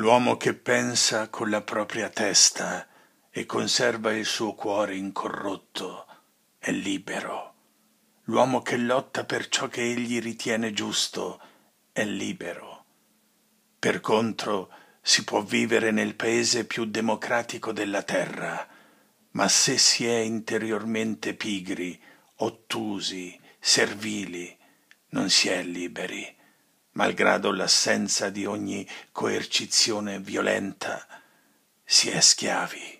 l'uomo che pensa con la propria testa e conserva il suo cuore incorrotto è libero. L'uomo che lotta per ciò che egli ritiene giusto è libero. Per contro, si può vivere nel paese più democratico della terra, ma se si è interiormente pigri, ottusi, servili, non si è liberi malgrado l'assenza di ogni coercizione violenta, si è schiavi.